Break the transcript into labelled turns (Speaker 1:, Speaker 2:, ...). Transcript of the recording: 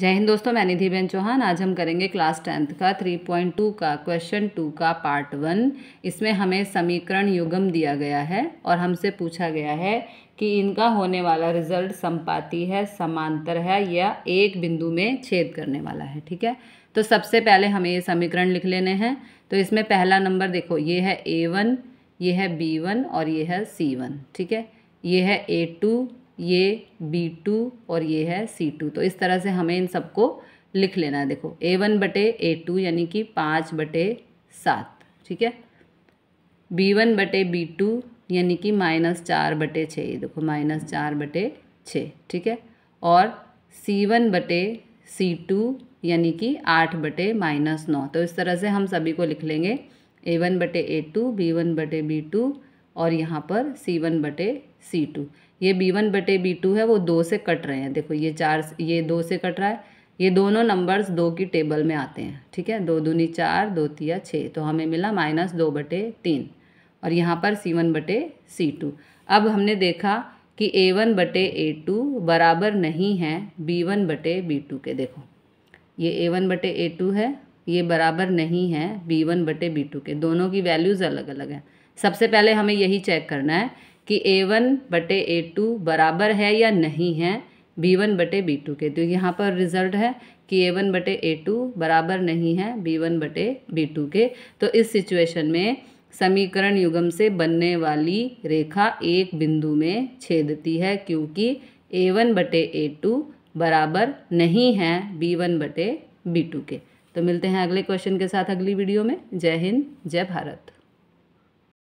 Speaker 1: जय हिंद दोस्तों मैं निधि बेन चौहान आज हम करेंगे क्लास टेंथ का थ्री पॉइंट टू का क्वेश्चन टू का पार्ट वन इसमें हमें समीकरण युगम दिया गया है और हमसे पूछा गया है कि इनका होने वाला रिजल्ट संपाति है समांतर है या एक बिंदु में छेद करने वाला है ठीक है तो सबसे पहले हमें ये समीकरण लिख लेने हैं तो इसमें पहला नंबर देखो ये है ए वन ये है बी वन और ये है सी वन ठीक है ये है ए टू ये बी टू और ये है सी टू तो इस तरह से हमें इन सबको लिख लेना है देखो ए वन बटे ए टू यानी कि पाँच बटे सात ठीक है बी वन बटे बी टू यानी कि माइनस चार बटे छः ये देखो माइनस चार बटे छः ठीक है और सी वन बटे सी टू यानी कि आठ बटे माइनस नौ तो इस तरह से हम सभी को लिख लेंगे ए वन बटे ए टू बी वन बटे बी टू और यहाँ पर सी वन बटे सी टू ये बी वन बटे बी टू है वो दो से कट रहे हैं देखो ये चार ये दो से कट रहा है ये दोनों नंबर्स दो की टेबल में आते हैं ठीक है दो दूनी चार दो तिया छः तो हमें मिला माइनस दो बटे तीन और यहाँ पर सी वन बटे सी टू अब हमने देखा कि ए वन बटे ए टू बराबर नहीं है बी वन बटे बी टू के देखो ये ए वन बटे ए टू है ये बराबर नहीं है बी वन बटे बी टू के दोनों की वैल्यूज़ अलग अलग हैं सबसे पहले हमें यही चेक करना है कि ए वन बटे ए टू बराबर है या नहीं है बी वन बटे बी टू के तो यहाँ पर रिजल्ट है कि ए वन बटे ए टू बराबर नहीं है बी वन बटे बी टू के तो इस सिचुएशन में समीकरण युगम से बनने वाली रेखा एक बिंदु में छेदती है क्योंकि ए वन बटे ए टू बराबर नहीं है बी वन बटे बी टू के तो मिलते हैं अगले क्वेश्चन के साथ अगली वीडियो में जय हिंद जय भारत